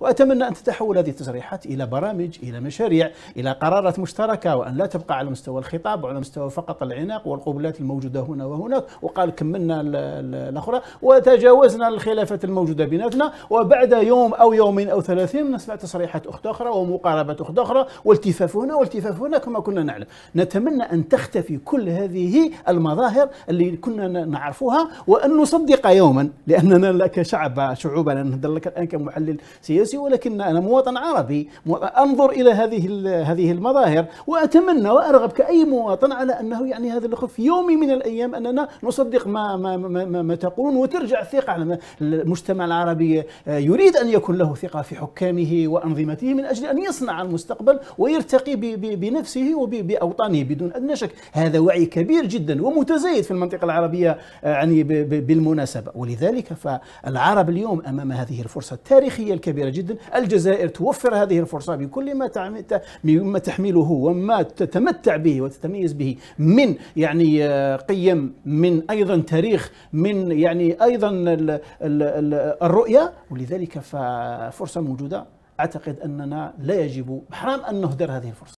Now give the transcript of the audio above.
وأتمنى أن تتحول هذه التصريحات إلى برامج إلى مشاريع إلى قرارات مشتركة وأن لا تبقى على مستوى الخطاب وعلى مستوى فقط العناق والقبلات الموجودة هنا وهناك وقال كملنا الأخرى وتجاوزنا الخلافات الموجودة بيناتنا وبعد يوم أو يومين أو ثلاثين نسمع تصريحات أخرى أخرى ومقاربات أخرى أخرى والتفاف هنا والتفاف هنا كما كنا نعلم نتمنى أن تختفي كل هذه المظاهر اللي كنا نعرفها وأن نصدق يوما لأننا كشعب شعوبنا نهضر لك الآن كمحلل سياسي السياسي ولكن أنا مواطن عربي أنظر إلى هذه هذه المظاهر وأتمنى وأرغب كأي مواطن على أنه يعني هذا الخوف يومي من الأيام أننا نصدق ما ما ما, ما, ما تقولون وترجع الثقة على المجتمع العربي آه، يريد أن يكون له ثقة في حكامه وأنظمته من أجل أن يصنع المستقبل ويرتقي بنفسه وبأوطانه بدون أدنى شك هذا وعي كبير جدا ومتزايد في المنطقة العربية آه، يعني بالمناسبة ولذلك فالعرب اليوم أمام هذه الفرصة التاريخية الكبيرة جدا الجزائر توفر هذه الفرصة بكل ما مما تحمله وما تتمتع به وتتميز به من يعني آه، قيم من أيضا تاريخ من يعني أيضا الرؤية ولذلك ففرصة موجودة أعتقد أننا لا يجب حرام أن نهدر هذه الفرصة